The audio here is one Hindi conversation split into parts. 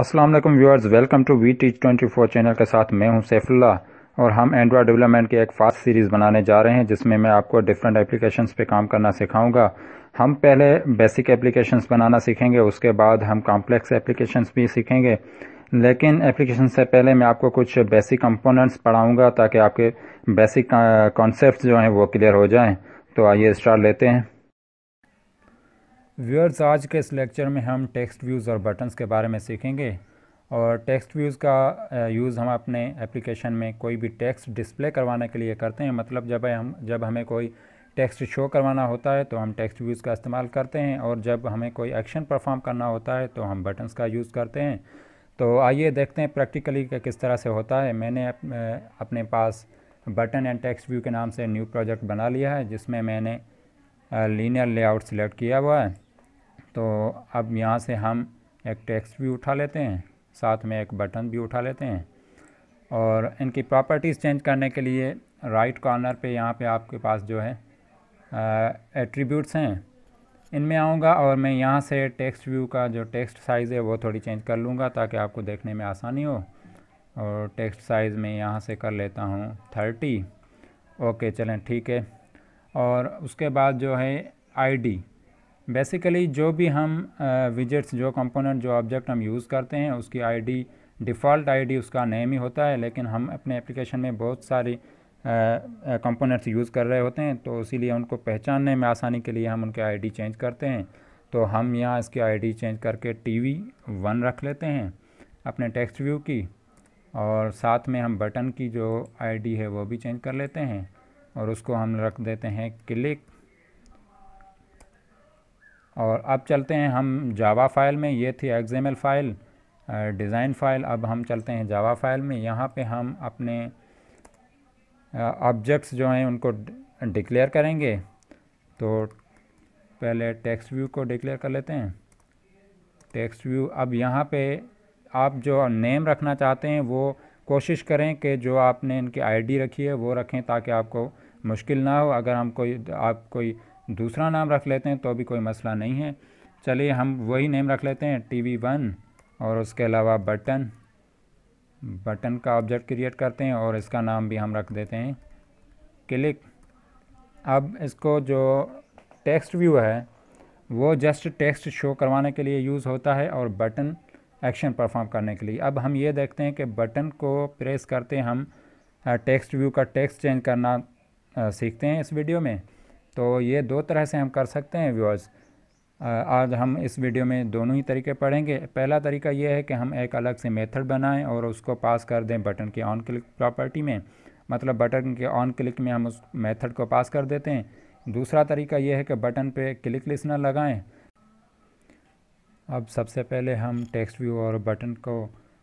अस्सलाम वालेकुम viewers welcome to V teach twenty four channel के साथ मैं हूं सैफुल्ला और हम एंड्रॉयड डेवलपमेंट की एक फास्ट सीरीज़ बनाने जा रहे हैं जिसमें मैं आपको डिफरेंट एप्लीकेशंस पे काम करना सिखाऊंगा हम पहले बेसिक एप्लीकेशंस बनाना सीखेंगे उसके बाद हम कॉम्प्लेक्स एप्लीकेशंस भी सीखेंगे लेकिन एप्लीकेशन से पहले मैं आपको कुछ बेसिक कंपोनेंट्स पढ़ाऊँगा ताकि आपके बेसिक कॉन्सेप्ट जो हैं वो क्लियर हो जाएँ तो आइए स्टार्ट लेते हैं व्यूअर्स आज के इस लेक्चर में हम टेक्स्ट व्यूज़ और बटन्स के बारे में सीखेंगे और टेक्स्ट व्यूज़ का यूज़ हम अपने एप्लीकेशन में कोई भी टेक्स्ट डिस्प्ले करवाने के लिए करते हैं मतलब जब हम जब हमें कोई टेक्स्ट शो करवाना होता है तो हम टेक्स्ट व्यूज़ का इस्तेमाल करते हैं और जब हमें कोई एक्शन परफॉर्म करना होता है तो हम बटन्स का यूज़ करते हैं तो आइए देखते हैं प्रैक्टिकली किस तरह से होता है मैंने अपने पास बटन एंड टेक्स्ट व्यू के नाम से न्यू प्रोजेक्ट बना लिया है जिसमें मैंने लीनियर लेआउट सिलेक्ट किया हुआ है तो अब यहाँ से हम एक टेक्स्ट भी उठा लेते हैं साथ में एक बटन भी उठा लेते हैं और इनकी प्रॉपर्टीज़ चेंज करने के लिए राइट कॉर्नर पे यहाँ पे आपके पास जो है एट्रीब्यूट्स हैं इनमें आऊँगा और मैं यहाँ से टेक्स्ट व्यू का जो टेक्स्ट साइज़ है वो थोड़ी चेंज कर लूँगा ताकि आपको देखने में आसानी हो और टेक्स्ट साइज़ में यहाँ से कर लेता हूँ थर्टी ओके चलें ठीक है और उसके बाद जो है आईडी बेसिकली जो भी हम विजिट्स जो कंपोनेंट जो ऑब्जेक्ट हम यूज़ करते हैं उसकी आईडी डिफ़ॉल्ट आईडी उसका नेम ही होता है लेकिन हम अपने एप्लीकेशन में बहुत सारी कंपोनेंट्स यूज़ कर रहे होते हैं तो इसीलिए उनको पहचानने में आसानी के लिए हम उनकी आईडी चेंज करते हैं तो हम यहाँ इसकी आईडी चेंज करके टी वी वन रख लेते हैं अपने टेक्स्ट व्यू की और साथ में हम बटन की जो आईडी है वो भी चेंज कर लेते हैं और उसको हम रख देते हैं क्लिक और अब चलते हैं हम जावा फाइल में ये थी एक्सएमएल फाइल डिज़ाइन फाइल अब हम चलते हैं जावा फाइल में यहाँ पे हम अपने ऑब्जेक्ट्स जो हैं उनको डिक्लेयर करेंगे तो पहले टेक्स्ट व्यू को डिक्लेयर कर लेते हैं टेक्स्ट व्यू अब यहाँ पे आप जो नेम रखना चाहते हैं वो कोशिश करें कि जो आपने इनकी आईडी रखी है वो रखें ताकि आपको मुश्किल ना हो अगर हम कोई आप कोई दूसरा नाम रख लेते हैं तो भी कोई मसला नहीं है चलिए हम वही नेम रख लेते हैं टी वी वन और उसके अलावा बटन बटन का ऑब्जेक्ट क्रिएट करते हैं और इसका नाम भी हम रख देते हैं क्लिक अब इसको जो टेक्स्ट व्यू है वो जस्ट टेक्स्ट शो करवाने के लिए यूज़ होता है और बटन एक्शन परफॉर्म करने के लिए अब हम ये देखते हैं कि बटन को प्रेस करते हम टेक्स्ट व्यू का टेक्स्ट चेंज करना सीखते हैं इस वीडियो में तो ये दो तरह से हम कर सकते हैं व्यूअर्स आज हम इस वीडियो में दोनों ही तरीके पढ़ेंगे पहला तरीका ये है कि हम एक अलग से मेथड बनाएं और उसको पास कर दें बटन के ऑन क्लिक प्रॉपर्टी में मतलब बटन के ऑन क्लिक में हम उस मेथड को पास कर देते हैं दूसरा तरीका ये है कि बटन पे क्लिक लिसनर लगाएं अब सबसे पहले हम टेक्स्ट व्यू और बटन को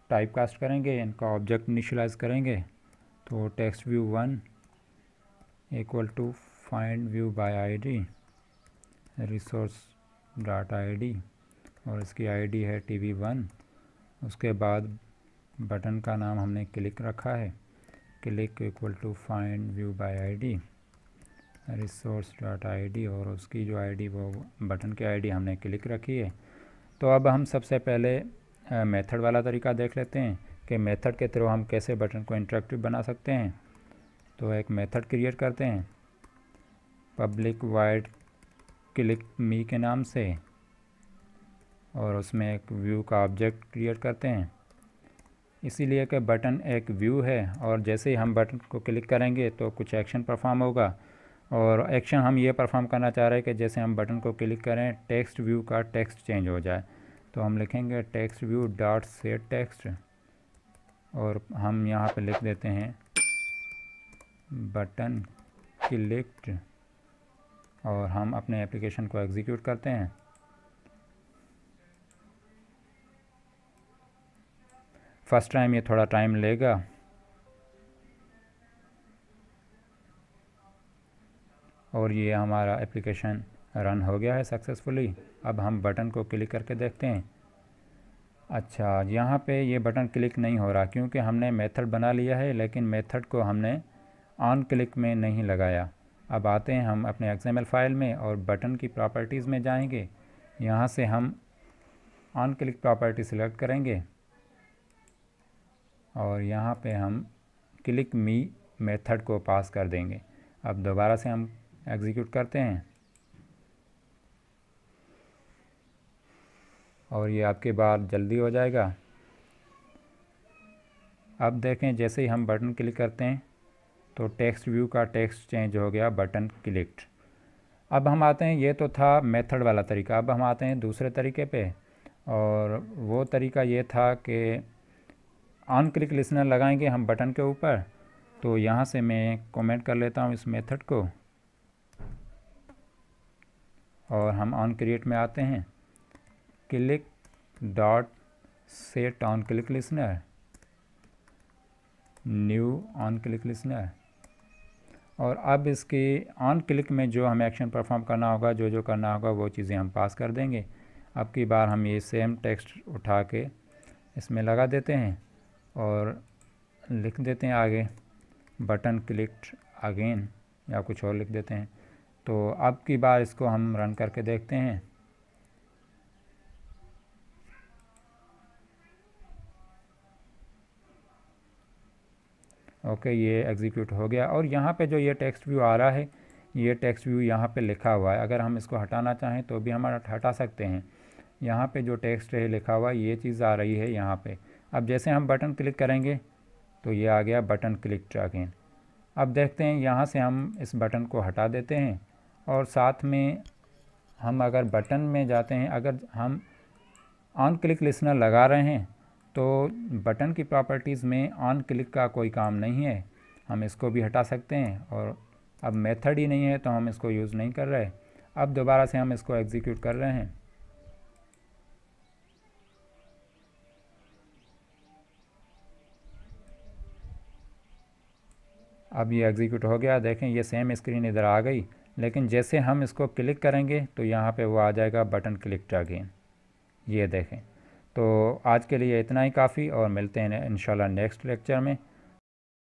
टाइप कास्ट करेंगे इनका ऑब्जेक्ट इनिशलाइज करेंगे तो text view one equal to find view by id resource dot I और इसकी आईडी है टी वी वन उसके बाद बटन का नाम हमने क्लिक रखा है click equal to find view by ID resource dot I और उसकी जो आईडी वो बटन की आईडी हमने क्लिक रखी है तो अब हम सबसे पहले मेथड वाला तरीका देख लेते हैं कि मेथड के थ्रू हम कैसे बटन को इंट्रैक्टिव बना सकते हैं तो एक मेथड क्रिएट करते हैं पब्लिक वाइड क्लिक मी के नाम से और उसमें एक व्यू का ऑब्जेक्ट क्रिएट करते हैं इसीलिए कि बटन एक व्यू है और जैसे ही हम बटन को क्लिक करेंगे तो कुछ एक्शन परफॉर्म होगा और एक्शन हम ये परफॉर्म करना चाह रहे हैं कि जैसे हम बटन को क्लिक करें टेक्स्ट व्यू का टेक्स्ट चेंज हो जाए तो हम लिखेंगे text view dot set text और हम यहाँ पर लिख देते हैं बटन क्लिक्ड और हम अपने एप्लीकेशन को एग्जीक्यूट करते हैं फर्स्ट टाइम ये थोड़ा टाइम लेगा और ये हमारा एप्लीकेशन रन हो गया है सक्सेसफुली अब हम बटन को क्लिक करके देखते हैं अच्छा यहाँ पे ये बटन क्लिक नहीं हो रहा क्योंकि हमने मेथड बना लिया है लेकिन मेथड को हमने ऑन क्लिक में नहीं लगाया अब आते हैं हम अपने एक्सएमएल फाइल में और बटन की प्रॉपर्टीज़ में जाएंगे यहाँ से हम ऑन क्लिक प्रॉपर्टी सिलेक्ट करेंगे और यहाँ पे हम क्लिक मी मेथड को पास कर देंगे अब दोबारा से हम एग्जीक्यूट करते हैं और ये आपके बाद जल्दी हो जाएगा अब देखें जैसे ही हम बटन क्लिक करते हैं तो टेक्स्ट व्यू का टेक्स्ट चेंज हो गया बटन क्लिक्ड अब हम आते हैं ये तो था मेथड वाला तरीका अब हम आते हैं दूसरे तरीके पे और वो तरीका ये था कि ऑन क्लिक लिसनर लगाएंगे हम बटन के ऊपर तो यहाँ से मैं कमेंट कर लेता हूँ इस मेथड को और हम ऑन क्रिएट में आते हैं click dot set on click listener new on click listener और अब इसके ऑन क्लिक में जो हमें एक्शन परफॉर्म करना होगा जो जो करना होगा वो चीज़ें हम पास कर देंगे अब की बार हम ये सेम टेक्स्ट उठा के इसमें लगा देते हैं और लिख देते हैं आगे बटन क्लिक अगेन या कुछ और लिख देते हैं तो अब की बार इसको हम रन करके देखते हैं ओके ये एग्जीक्यूट हो गया और यहाँ पे जो ये टेक्स्ट व्यू आ रहा है ये टेक्स्ट व्यू यहाँ पे लिखा हुआ है अगर हम इसको हटाना चाहें तो भी हम हटा सकते हैं यहाँ पे जो टेक्स्ट है लिखा हुआ ये चीज़ आ रही है यहाँ पे अब जैसे हम बटन क्लिक करेंगे तो ये आ गया बटन क्लिक ट्रैकिंग अब देखते हैं यहाँ से हम इस बटन को हटा देते हैं और साथ में हम अगर बटन में जाते हैं अगर हम ऑन क्लिक लिसनर लगा रहे हैं तो बटन की प्रॉपर्टीज़ में ऑन क्लिक का कोई काम नहीं है हम इसको भी हटा सकते हैं और अब मेथड ही नहीं है तो हम इसको यूज़ नहीं कर रहे अब दोबारा से हम इसको एग्जीक्यूट कर रहे हैं अब ये एग्जीक्यूट हो गया देखें ये सेम स्क्रीन इधर आ गई लेकिन जैसे हम इसको क्लिक करेंगे तो यहाँ पे वो आ जाएगा बटन क्लिक अगेन ये देखें तो आज के लिए इतना ही काफ़ी और मिलते हैं इन नेक्स्ट लेक्चर में